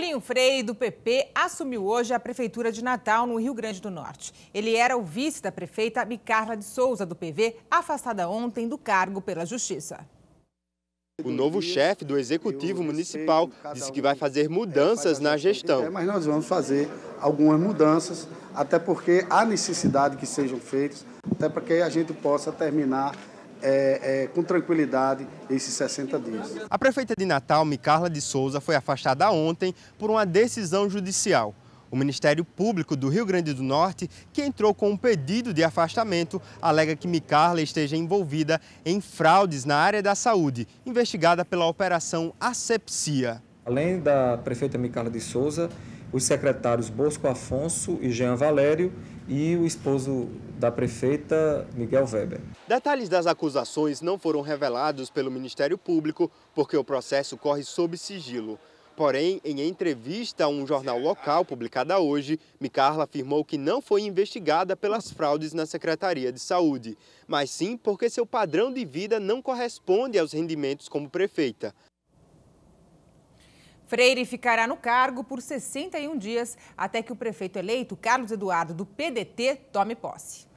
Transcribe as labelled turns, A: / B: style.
A: Julinho Frei, do PP, assumiu hoje a Prefeitura de Natal, no Rio Grande do Norte. Ele era o vice da prefeita Bicarla de Souza, do PV, afastada ontem do cargo pela Justiça.
B: O novo chefe do Executivo Municipal disse que vai fazer mudanças na gestão. É, mas nós vamos fazer algumas mudanças,
C: até porque há necessidade que sejam feitas, até para que a gente possa terminar é, é, com tranquilidade esses 60 dias.
B: A prefeita de Natal, Micarla de Souza, foi afastada ontem por uma decisão judicial. O Ministério Público do Rio Grande do Norte, que entrou com um pedido de afastamento, alega que Micarla esteja envolvida em fraudes na área da saúde, investigada pela Operação Asepsia.
D: Além da prefeita Micaela de Souza, os secretários Bosco Afonso e Jean Valério e o esposo da prefeita, Miguel Weber.
B: Detalhes das acusações não foram revelados pelo Ministério Público porque o processo corre sob sigilo. Porém, em entrevista a um jornal local publicada hoje, Micarla afirmou que não foi investigada pelas fraudes na Secretaria de Saúde, mas sim porque seu padrão de vida não corresponde aos rendimentos como prefeita.
A: Freire ficará no cargo por 61 dias até que o prefeito eleito, Carlos Eduardo, do PDT, tome posse.